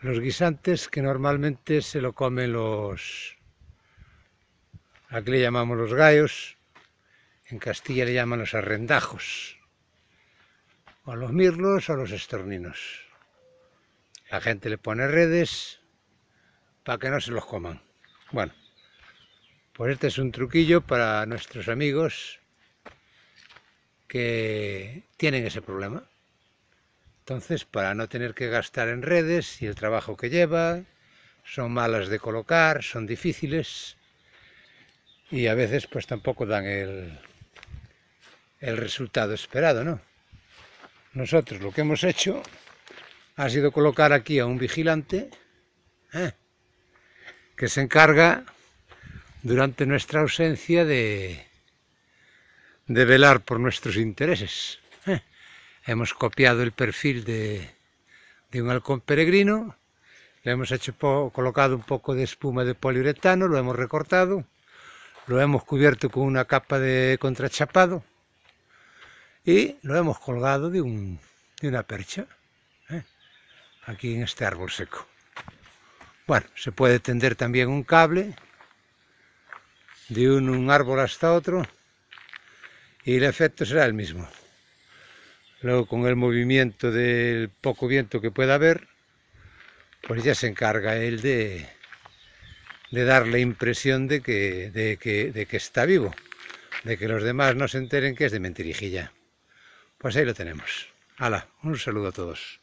los guisantes que normalmente se lo comen los... Aquí le llamamos los gallos, en Castilla le llaman los arrendajos, o los mirlos o los estorninos. La gente le pone redes para que no se los coman. Bueno, pues este es un truquillo para nuestros amigos que tienen ese problema. Entonces, para no tener que gastar en redes y el trabajo que lleva, son malas de colocar, son difíciles y a veces pues tampoco dan el, resultado esperado, ¿no? Nosotros lo que hemos hecho ha sido colocar aquí a un vigilante ¿eh? que se encarga durante nuestra ausencia de, de velar por nuestros intereses hemos copiado el perfil de, un halcón peregrino, le hemos hecho colocado un poco de espuma de poliuretano, lo hemos recortado, lo hemos cubierto con una capa de contrachapado y lo hemos colgado de, una percha, ¿eh? aquí en este árbol seco. Bueno, se puede tender también un cable de un, un árbol hasta otro y el efecto será el mismo. Luego con el movimiento del poco viento que pueda haber, pues ya se encarga él de, darle impresión de de, que, de que está vivo, de que los demás no se enteren que es de mentirijilla. Pues ahí lo tenemos. Hala, un saludo a todos.